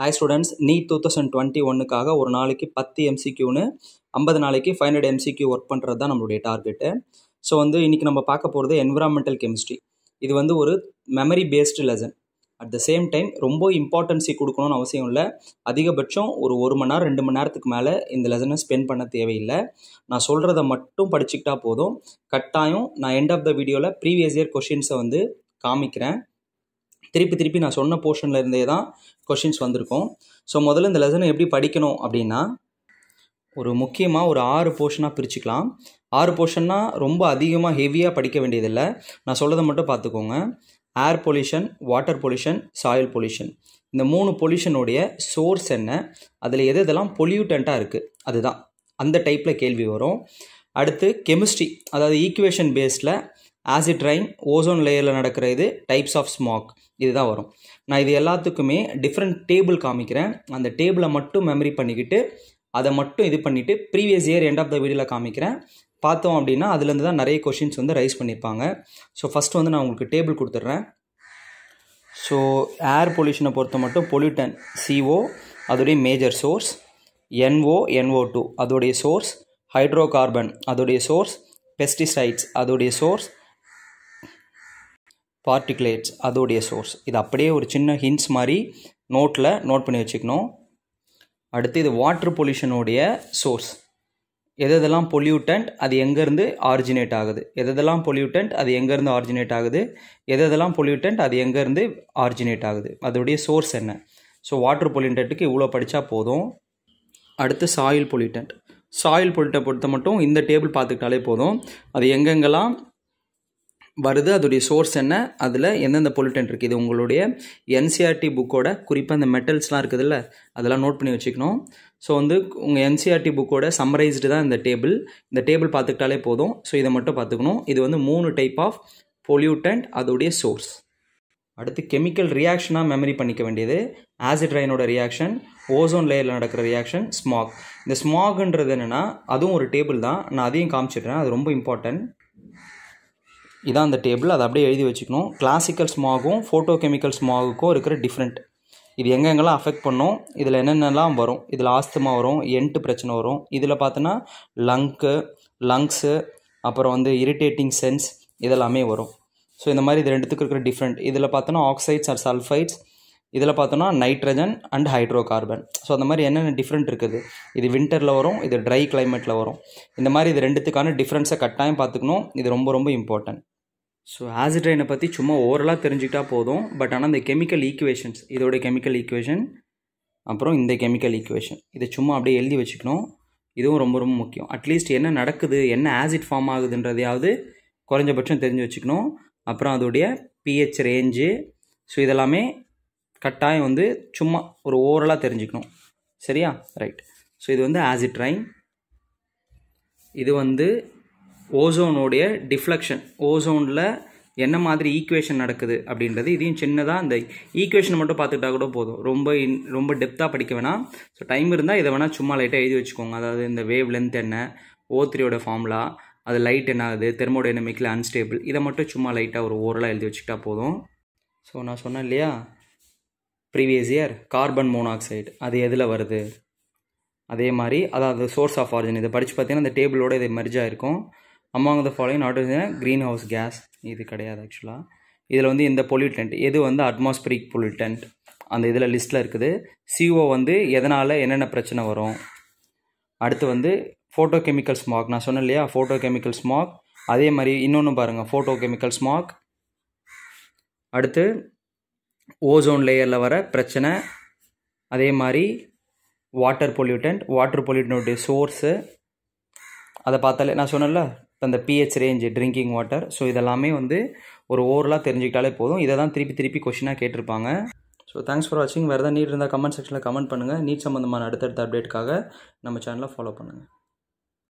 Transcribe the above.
hi students NEET two thousand twenty ஒன்றுக்காக ஒரு நாளைக்கு பத்து எம்சிக்யூன்னு ஐம்பது நாளைக்கு ஃபைவ் ஹண்ட்ரட் எம்சிக்யூ ஒர்க் பண்ணுறது தான் நம்மளுடைய டார்கெட்டு ஸோ வந்து இன்றைக்கி நம்ம பார்க்க போகிறது என்விரான்மெண்டல் கெமிஸ்ட்ரி இது வந்து ஒரு memory based lesson at the same time ரொம்ப இம்பார்ட்டன்ஸி கொடுக்கணும்னு அவசியம் இல்லை அதிகபட்சம் ஒரு ஒரு மணி நேரம் ரெண்டு மணி நேரத்துக்கு மேலே இந்த லெசனை ஸ்பெண்ட் பண்ண தேவையில்லை நான் சொல்கிறத மட்டும் படிச்சுக்கிட்டா போதும் கட்டாயம் நான் எண்ட் ஆஃப் த வீடியோவில் ப்ரீவியஸ் இயர் கொஷின்ஸை வந்து காமிக்கிறேன் திருப்பி திருப்பி நான் சொன்ன போர்ஷனில் இருந்தே தான் கொஷின்ஸ் வந்திருக்கும் ஸோ முதல்ல இந்த லெசனை எப்படி படிக்கணும் அப்படின்னா ஒரு முக்கியமாக ஒரு ஆறு போர்ஷனாக பிரிச்சுக்கலாம் ஆறு போர்ஷன்னா ரொம்ப அதிகமாக ஹெவியாக படிக்க வேண்டியதில்லை நான் சொல்கிறத மட்டும் பார்த்துக்கோங்க air pollution water pollution soil pollution இந்த மூணு பொல்யூஷனுடைய சோர்ஸ் என்ன அதில் எது இதெல்லாம் பொல்யூட்டண்ட்டாக இருக்குது அதுதான் அந்த டைப்பில் கேள்வி வரும் அடுத்து கெமிஸ்ட்ரி அதாவது ஈக்குவேஷன் பேஸில் ஆசிட் ரைன் ஓசோன் லேயரில் நடக்கிற இது டைப்ஸ் ஆஃப் ஸ்மாக் இதுதான் வரும் நான் இது எல்லாத்துக்குமே டிஃப்ரெண்ட் டேபிள் காமிக்கிறேன் அந்த டேபிளை மட்டும் மெமரி பண்ணிக்கிட்டு அதை மட்டும் இது பண்ணிவிட்டு previous year end of the வீடியோவில் காமிக்கிறேன் பார்த்தோம் அப்படின்னா அதுலேருந்து தான் நிறைய கொஷின்ஸ் வந்து ரைஸ் பண்ணியிருப்பாங்க ஸோ ஃபஸ்ட்டு வந்து நான் உங்களுக்கு டேபிள் கொடுத்துட்றேன் ஸோ ஏர் பொல்யூஷனை பொறுத்த மட்டும் பொல்யூட்டன் சிஓ அதோடைய major source NO NO two அதோடைய சோர்ஸ் ஹைட்ரோ கார்பன் அதோடைய சோர்ஸ் பெஸ்டிசைட்ஸ் அதோடைய சோர்ஸ் பார்ட்டிகுலேட்ஸ் அதோடைய சோர்ஸ் இது அப்படியே ஒரு சின்ன ஹின்ஸ் மாதிரி நோட்டில் நோட் பண்ணி வச்சுக்கணும் அடுத்து இது வாட்ரு பொல்யூஷனுடைய சோர்ஸ் எதெல்லாம் பொல்யூட்டன்ட் அது எங்கேருந்து ஆரிஜினேட் ஆகுது எதெல்லாம் பொல்யூட்டன்ட் அது எங்கேருந்து ஆரிஜினேட் ஆகுது எதெல்லாம் பொல்யூட்டன்ட் அது எங்கேருந்து ஆரிஜினேட் ஆகுது அதோடைய சோர்ஸ் என்ன ஸோ வாட்ரு பொல்யூட்டன்ட்டுக்கு இவ்வளோ படித்தா போதும் அடுத்து சாயில் பொல்யூட்டன்ட் சாயில் பொல்யூட்டை பொறுத்த மட்டும் இந்த டேபிள் பார்த்துக்கிட்டாலே போதும் அது எங்கெங்கெல்லாம் வருது அதோடைய சோர்ஸ் என்ன அதில் எந்தெந்த பொல்யூட்டன் இருக்குது இது உங்களுடைய என்சிஆர்டி புக்கோட e குறிப்பாக இந்த மெட்டல்ஸ்லாம் இருக்குதுல்ல அதெல்லாம் நோட் பண்ணி வச்சுக்கணும் ஸோ வந்து உங்கள் என்சிஆர்டி புக்கோட சம்மரைஸ்டு தான் இந்த டேபிள் இந்த டேபிள் பார்த்துக்கிட்டாலே போதும் ஸோ இதை மட்டும் பார்த்துக்கணும் இது வந்து மூணு டைப் ஆஃப் பொல்யூட்டன்ட் அதோடைய சோர்ஸ் அடுத்து கெமிக்கல் ரியாக்ஷனாக மெமரி பண்ணிக்க வேண்டியது ஆசிட் ரைனோட ரியாக்ஷன் ஓசோன் லேயரில் நடக்கிற ரியாக்ஷன் ஸ்மாக் இந்த ஸ்மாக்ன்றது என்னென்னா அதுவும் ஒரு டேபிள் தான் நான் அதையும் காமிச்சிடுறேன் அது ரொம்ப இம்பார்ட்டன்ட் இதான் அந்த டேபிள் அதை அப்படியே எழுதி வச்சுக்கணும் கிளாசிக்கல் ஸ்மாகும் ஃபோட்டோ கெமிக்கல் ஸ்மாகுக்கும் இருக்கிற டிஃப்ரெண்ட் இது எங்கெங்கெல்லாம் அஃபெக்ட் பண்ணும் இதில் என்னென்னலாம் வரும் இதில் ஆஸ்துமா வரும் என்ட்டு பிரச்சனை வரும் இதில் பார்த்தோன்னா லங்க்கு லங்ஸு அப்புறம் வந்து இரிட்டேட்டிங் சென்ஸ் இதெல்லாமே வரும் ஸோ இந்த மாதிரி இது ரெண்டுத்துக்கு இருக்கிற டிஃப்ரெண்ட் இதில் பார்த்தோன்னா ஆக்சைட்ஸ் ஆர் சல்ஃபைட்ஸ் இதில் பார்த்தோன்னா nitrogen and hydrocarbon so அந்த மாதிரி என்னென்ன டிஃப்ரெண்ட் இருக்குது இது வின்டரில் வரும் இது ட்ரை கிளைமேட்டில் வரும் இந்த மாதிரி இது ரெண்டுத்துக்கான டிஃப்ரென்ஸை கட்டாயம் பார்த்துக்கணும் இது ரொம்ப ரொம்ப இம்பார்ட்டன்ட் ஸோ ஆசிட்ரைனை பற்றி சும்மா ஓவரலாக தெரிஞ்சுக்கிட்டா போதும் பட் ஆனால் இந்த கெமிக்கல் ஈக்குவேஷன்ஸ் இதோட கெமிக்கல் ஈக்குவேஷன் அப்புறம் இந்த கெமிக்கல் ஈக்குவேஷன் இதை சும்மா அப்படியே எழுதி வச்சுக்கணும் இதுவும் ரொம்ப ரொம்ப முக்கியம் அட்லீஸ்ட் என்ன நடக்குது என்ன ஆசிட் ஃபார்ம் ஆகுதுன்றதையாவது குறைஞ்சபட்சம் தெரிஞ்சு வச்சுக்கணும் அப்புறம் அதோடைய பிஹெச் ரேஞ்சு ஸோ இதெல்லாமே கட்டாயம் வந்து சும்மா ஒரு ஓவரலாக தெரிஞ்சுக்கணும் சரியா ரைட் ஸோ இது வந்து ரைன் இது வந்து ஓசோனுடைய டிஃப்ளக்ஷன் ஓசோனில் என்ன மாதிரி ஈக்குவேஷன் நடக்குது அப்படின்றது இதையும் சின்னதாக அந்த ஈக்குவேஷன் மட்டும் பார்த்துக்கிட்டா கூட போதும் ரொம்ப இன் ரொம்ப டெப்த்தாக படிக்க வேணாம் ஸோ டைம் இருந்தால் இதை வேணால் சும்மா லைட்டாக எழுதி வச்சுக்கோங்க அதாவது இந்த வேவ் லென்த் என்ன ஓ த்ரீயோட ஃபார்முலா அது லைட் என்ன ஆகுது தெர்மோடைனமிக்கில் அன்ஸ்டேபிள் இதை மட்டும் சும்மா லைட்டாக ஒரு ஓரலாக எழுதி வச்சுக்கிட்டா போதும் ஸோ நான் சொன்னேன் இல்லையா ப்ரீவியஸ் இயர் கார்பன் மோனாக்சைடு அது எதில் வருது அதே மாதிரி அதாவது சோர்ஸ் ஆஃப் ஆரிஜின் இதை படித்து பார்த்தீங்கன்னா அந்த டேபிளோட இது மெர்ஜாக இருக்கும் among the following not greenhouse gas இது கிடையாது ஆக்சுவலாக இதில் வந்து இந்த பொல்யூட்டன்ட் எது வந்து அட்மாஸ்பிரிக் பொல்யூட்டன்ட் அந்த இதில் லிஸ்ட்டில் இருக்குது சிஓ வந்து எதனால் என்னென்ன பிரச்சனை வரும் அடுத்து வந்து ஃபோட்டோ கெமிக்கல் ஸ்மாக் நான் சொன்னேன் இல்லையா ஃபோட்டோ கெமிக்கல் ஸ்மாக் அதே மாதிரி இன்னொன்று பாருங்கள் ஃபோட்டோ கெமிக்கல் ஸ்மாக் அடுத்து ஓசோன் லேயரில் வர பிரச்சனை அதே மாதிரி வாட்டர் பொல்யூட்டன்ட் வாட்டர் பொல்யூட்டனுடைய சோர்ஸு அதை பார்த்தாலே நான் சொன்னேன்ல அந்த pH range drinking water so இதெல்லாமே வந்து ஒரு ஓவரலாக தெரிஞ்சுக்கிட்டாலே போதும் இதை தான் திருப்பி திருப்பி கொஷினாக கேட்டிருப்பாங்க ஸோ தேங்க்ஸ் ஃபார் வாட்சிங் வேறு ஏதாவது நீட் இருந்தால் கமெண்ட் செக்ஷனில் கமெண்ட் பண்ணுங்கள் நீட் சம்மந்தமான அடுத்தடுத்த அப்டேட்காக நம்ம சேனலை ஃபாலோ பண்ணுங்கள்